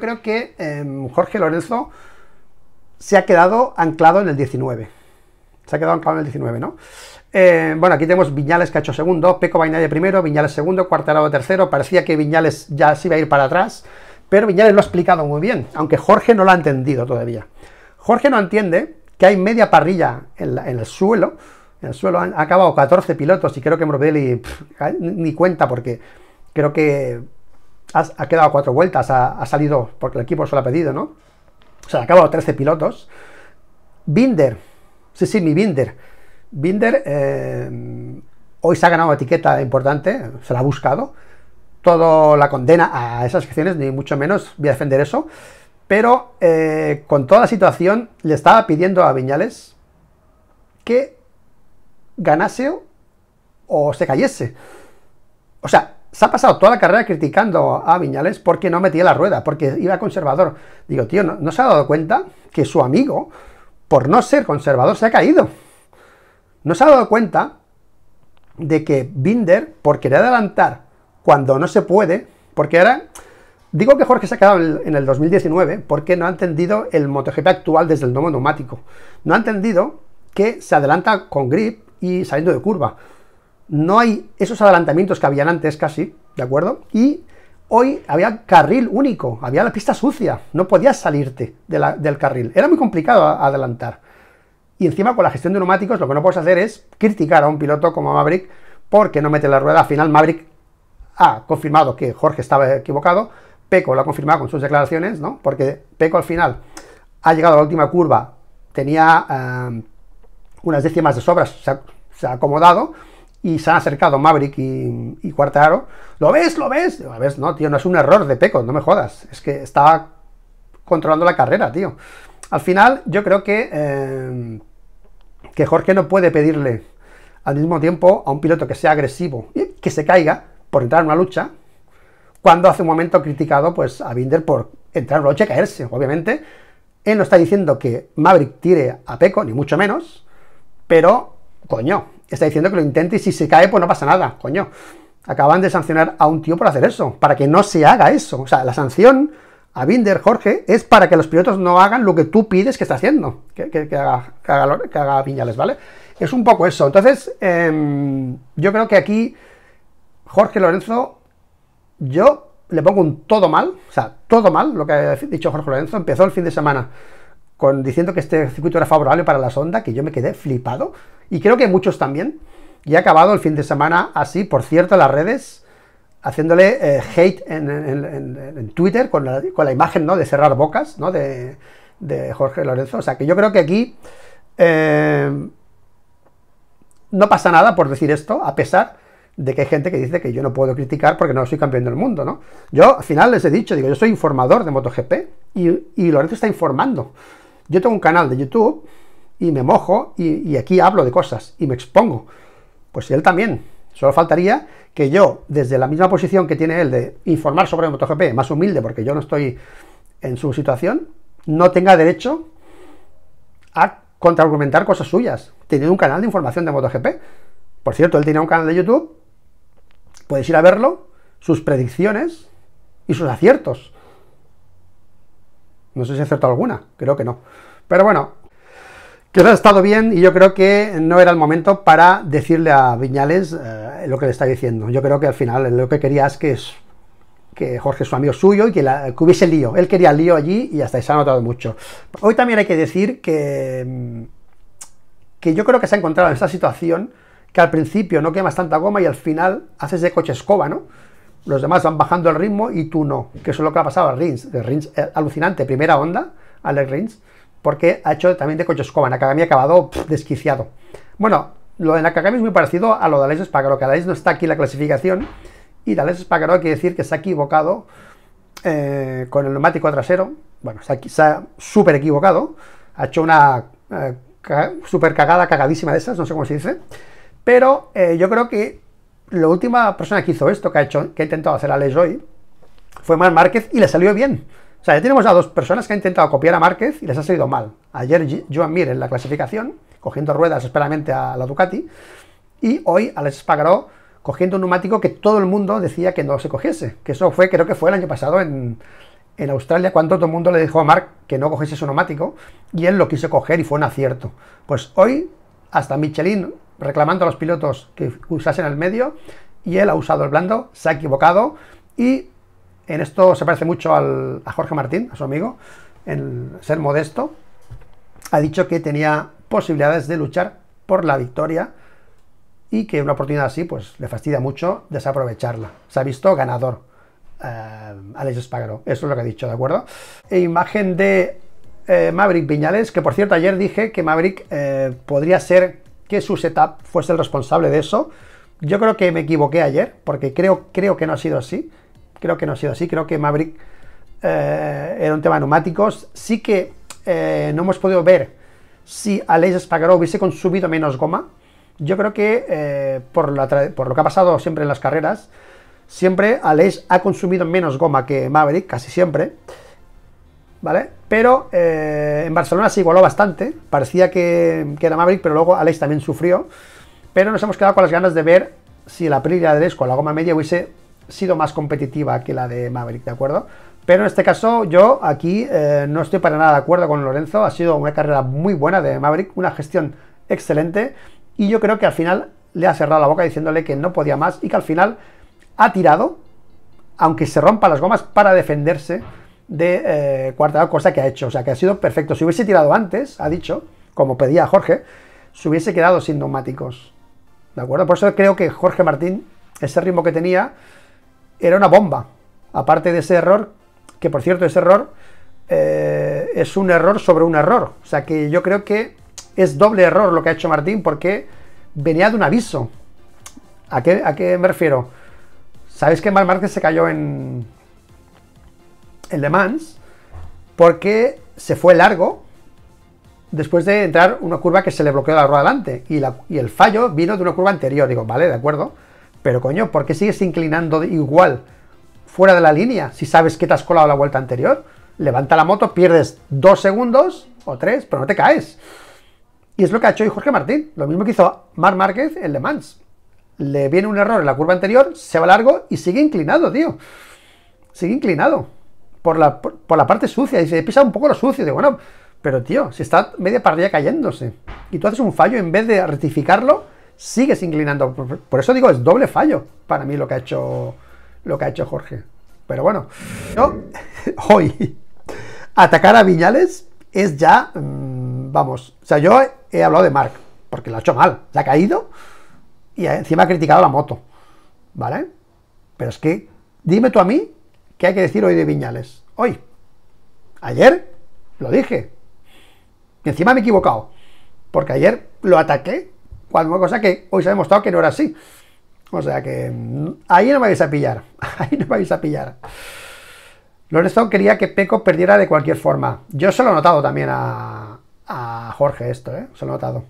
creo que em, Jorge Lorenzo se ha quedado anclado en el 19. Se ha quedado anclado en el 19, ¿no? Eh, bueno, aquí tenemos Viñales que ha hecho segundo, Peco de primero, Viñales segundo, cuartelado tercero. Parecía que Viñales ya se iba a ir para atrás, pero Viñales lo ha explicado muy bien, aunque Jorge no lo ha entendido todavía. Jorge no entiende que hay media parrilla en, el suelo. En el suelo han acabado 14 pilotos y creo que Morbidelli ni cuenta porque creo que ha, quedado cuatro vueltas, ha, salido porque el equipo se lo ha pedido, ¿no? O sea, ha acabado 13 pilotos. Binder, sí, sí, mi Binder. Binder eh, hoy se ha ganado etiqueta importante, se la ha buscado. Todo la condena a esas acciones, ni mucho menos voy a defender eso. Pero eh, con toda la situación, le estaba pidiendo a Viñales que ganase o se cayese. O sea, se ha pasado toda la carrera criticando a Viñales porque no metía la rueda, porque iba conservador. Digo, tío, ¿no, se ha dado cuenta que su amigo, por no ser conservador, se ha caído? ¿No se ha dado cuenta de que Binder, por querer adelantar cuando no se puede, porque ahora... Digo que Jorge se ha quedado en el 2019 porque no ha entendido el MotoGP actual desde el domo neumático. No ha entendido que se adelanta con grip y saliendo de curva no hay esos adelantamientos que habían antes casi, ¿de acuerdo? Y hoy había carril único, había la pista sucia, no podías salirte del carril, era muy complicado adelantar. Y encima con la gestión de neumáticos lo que no puedes hacer es criticar a un piloto como Maverick porque no mete la rueda. Al final Maverick ha confirmado que Jorge estaba equivocado, Peco lo ha confirmado con sus declaraciones, ¿no? Porque Peco al final ha llegado a la última curva, tenía eh, unas décimas de sobras, se ha acomodado, y se han acercado Maverick y, Cuarta Aro ¿Lo ves? ¿Lo ves? A ver, no, tío, no es un error de Peco, no me jodas. Es que estaba controlando la carrera, tío. Al final, yo creo que, eh, que Jorge no puede pedirle al mismo tiempo a un piloto que sea agresivo y que se caiga por entrar en una lucha, cuando hace un momento criticado pues, a Binder por entrar en una lucha y caerse. Obviamente, él no está diciendo que Maverick tire a Peco, ni mucho menos, pero, coño, está diciendo que lo intente y si se cae, pues no pasa nada, coño. Acaban de sancionar a un tío por hacer eso, para que no se haga eso. O sea, la sanción a Binder, Jorge, es para que los pilotos no hagan lo que tú pides que está haciendo, que, haga, piñales, ¿vale? Es un poco eso. Entonces, em, yo creo que aquí Jorge Lorenzo, yo le pongo un todo mal, o sea, todo mal, lo que ha dicho Jorge Lorenzo, empezó el fin de semana con diciendo que este circuito era favorable para la sonda, que yo me quedé flipado y creo que muchos también. Y ha acabado el fin de semana así, por cierto, las redes, haciéndole eh, hate en, Twitter con la, con la imagen ¿no? de cerrar bocas ¿no? de, Jorge Lorenzo. O sea que yo creo que aquí eh, no pasa nada por decir esto, a pesar de que hay gente que dice que yo no puedo criticar porque no soy campeón del mundo, ¿no? Yo al final les he dicho, digo, yo soy informador de MotoGP y, y Lorenzo está informando. Yo tengo un canal de YouTube y me mojo y, aquí hablo de cosas y me expongo. Pues él también. Solo faltaría que yo, desde la misma posición que tiene él de informar sobre MotoGP, más humilde porque yo no estoy en su situación, no tenga derecho a contraargumentar cosas suyas, teniendo un canal de información de MotoGP. Por cierto, él tiene un canal de YouTube, puedes ir a verlo, sus predicciones y sus aciertos. No sé si acertó alguna, creo que no. Pero bueno, que ha estado bien y yo creo que no era el momento para decirle a Viñales eh, lo que le está diciendo. Yo creo que al final lo que quería es que, es, que Jorge es un amigo suyo y que, hubiese lío. Él quería lío allí y hasta ahí se ha notado mucho. Hoy también hay que decir que, que yo creo que se ha encontrado en esta situación que al principio no quemas tanta goma y al final haces de coche escoba, ¿no? Los demás van bajando el ritmo y tú no, que eso es lo que ha pasado a Rins. Rins eh, alucinante, primera onda, Alex Rins porque ha hecho también de Kochoskova. Nakagami ha acabado desquiciado. Bueno, lo de Nakagami es muy parecido a lo de Alex Espagaro que Alex no está aquí la clasificación, y de Alex hay quiere decir que se ha equivocado eh, con el neumático trasero, bueno, se ha súper equivocado, ha hecho una eh, super cagada, cagadísima de esas, no sé cómo se dice, pero eh, yo creo que la última persona que hizo esto, que ha hecho, que intentado hacer Alex hoy, fue Mar Márquez y le salió bien. O sea, ya tenemos a dos personas que han intentado copiar a Márquez y les ha salido mal. Ayer Joan Mir en la clasificación, cogiendo ruedas esperamente a la Ducati, y hoy Alex Spagaró cogiendo un neumático que todo el mundo decía que no se cogiese. Que eso fue, creo que fue el año pasado en, en Australia, cuando todo el mundo le dijo a Marc que no cogiese su neumático, y él lo quiso coger y fue un acierto. Pues hoy, hasta Michelin reclamando a los pilotos que usasen el medio, y él ha usado el blando, se ha equivocado, y en esto se parece mucho a Jorge Martín, a su amigo, en ser modesto. Ha dicho que tenía posibilidades de luchar por la victoria y que una oportunidad así pues le fastidia mucho desaprovecharla. Se ha visto ganador eh, Alex Spagaro. eso es lo que ha dicho, ¿de acuerdo? E imagen de eh, Maverick Viñales, que por cierto ayer dije que Maverick eh, podría ser que su setup fuese el responsable de eso. Yo creo que me equivoqué ayer, porque creo, creo que no ha sido así creo que no ha sido así, creo que Maverick eh, era un tema de neumáticos. Sí que eh, no hemos podido ver si Alex Spagaro hubiese consumido menos goma. Yo creo que eh, por, lo que ha pasado siempre en las carreras, siempre Alex ha consumido menos goma que Maverick, casi siempre. ¿Vale? Pero en Barcelona se igualó bastante. Parecía que, era Maverick, pero luego Alex también sufrió. Pero nos hemos quedado con las ganas de ver si la pelea de Les con la goma media hubiese sido más competitiva que la de Maverick, ¿de acuerdo? Pero en este caso yo aquí eh, no estoy para nada de acuerdo con Lorenzo, ha sido una carrera muy buena de Maverick, una gestión excelente y yo creo que al final le ha cerrado la boca diciéndole que no podía más y que al final ha tirado, aunque se rompa las gomas, para defenderse de eh, cuarta, cosa que ha hecho, o sea que ha sido perfecto. Si hubiese tirado antes, ha dicho, como pedía Jorge, se hubiese quedado sin neumáticos. ¿De acuerdo? Por eso creo que Jorge Martín, ese ritmo que tenía, era una bomba. Aparte de ese error, que por cierto, ese error eh, es un error sobre un error. O sea que yo creo que es doble error lo que ha hecho Martín porque venía de un aviso. ¿A qué, a qué me refiero? Sabéis que Mar Márquez se cayó en, el Le Mans porque se fue largo después de entrar una curva que se le bloqueó la rueda delante y, y el fallo vino de una curva anterior. Digo, vale, de acuerdo pero coño, ¿por qué sigues inclinando igual fuera de la línea si sabes que te has colado la vuelta anterior? Levanta la moto, pierdes dos segundos o tres, pero no te caes. Y es lo que ha hecho hoy Jorge Martín, lo mismo que hizo Mar Márquez en Le Mans. Le viene un error en la curva anterior, se va largo y sigue inclinado, tío. Sigue inclinado. Por la, la parte sucia, y se pisa un poco lo sucio. Digo, bueno, pero tío, si está media parrilla cayéndose y tú haces un fallo, en vez de rectificarlo, sigues inclinando. Por eso digo, es doble fallo para mí lo que ha hecho, lo que ha hecho Jorge. Pero bueno, yo, hoy atacar a Viñales es ya, mm, vamos, o sea, yo he, hablado de Mark, porque lo ha hecho mal, se ha caído y encima ha criticado la moto, ¿vale? Pero es que, dime tú a mí, ¿qué hay que decir hoy de Viñales? Hoy, ayer, lo dije, y encima me he equivocado, porque ayer lo ataqué cuando cosa que hoy se ha demostrado que no era así. O sea que mm, ahí no me vais a pillar. Ahí no me vais a pillar. Lorenzo quería que Peco perdiera de cualquier forma. Yo se lo he notado también a, a Jorge esto, ¿eh? Se lo he notado.